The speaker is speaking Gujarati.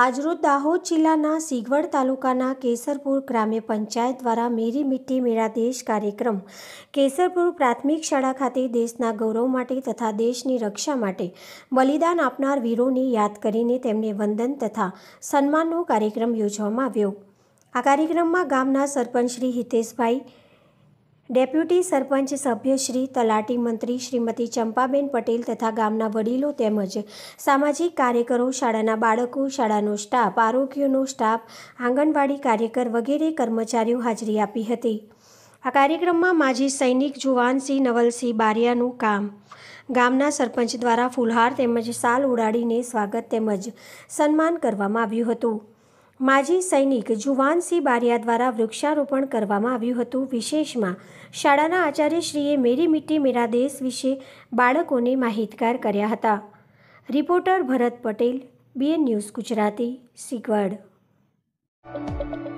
આજરોજ દાહોદ જિલ્લાના સિગવડ તાલુકાના કેસરપુર ગ્રામ્ય પંચાયત દ્વારા મેરી મિટ્ટી મેળા દેશ કાર્યક્રમ કેસરપુર પ્રાથમિક શાળા ખાતે દેશના ગૌરવ માટે તથા દેશની રક્ષા માટે બલિદાન આપનાર વીરોને યાદ કરીને તેમને વંદન તથા સન્માનનો કાર્યક્રમ યોજવામાં આવ્યો આ કાર્યક્રમમાં ગામના સરપંચ શ્રી હિતેશભાઈ ડેપ્યુટી સરપંચ સભ્યશ્રી તલાટી મંત્રી શ્રીમતી ચંપાબેન પટેલ તથા ગામના વડીલો તેમજ સામાજિક કાર્યકરો શાળાના બાળકો શાળાનો સ્ટાફ આરોગ્યનો સ્ટાફ આંગણવાડી કાર્યકર વગેરે કર્મચારીઓ હાજરી આપી હતી આ કાર્યક્રમમાં માજી સૈનિક જુવાનસિંહ નવલસિંહ બારિયાનું કામ ગામના સરપંચ દ્વારા ફૂલહાર તેમજ સાલ ઉડાડીને સ્વાગત તેમજ સન્માન કરવામાં આવ્યું હતું માજી સૈનિક જુવાનસિંહ બારિયા દ્વારા વૃક્ષારોપણ કરવામાં આવ્યું હતું વિશેષમાં શાળાના આચાર્યશ્રીએ મેરી મિટ્ટી મેરા દેશ વિશે બાળકોને માહિતગાર કર્યા હતા reporter Bharat Patel BN news Gujarati સિગવડ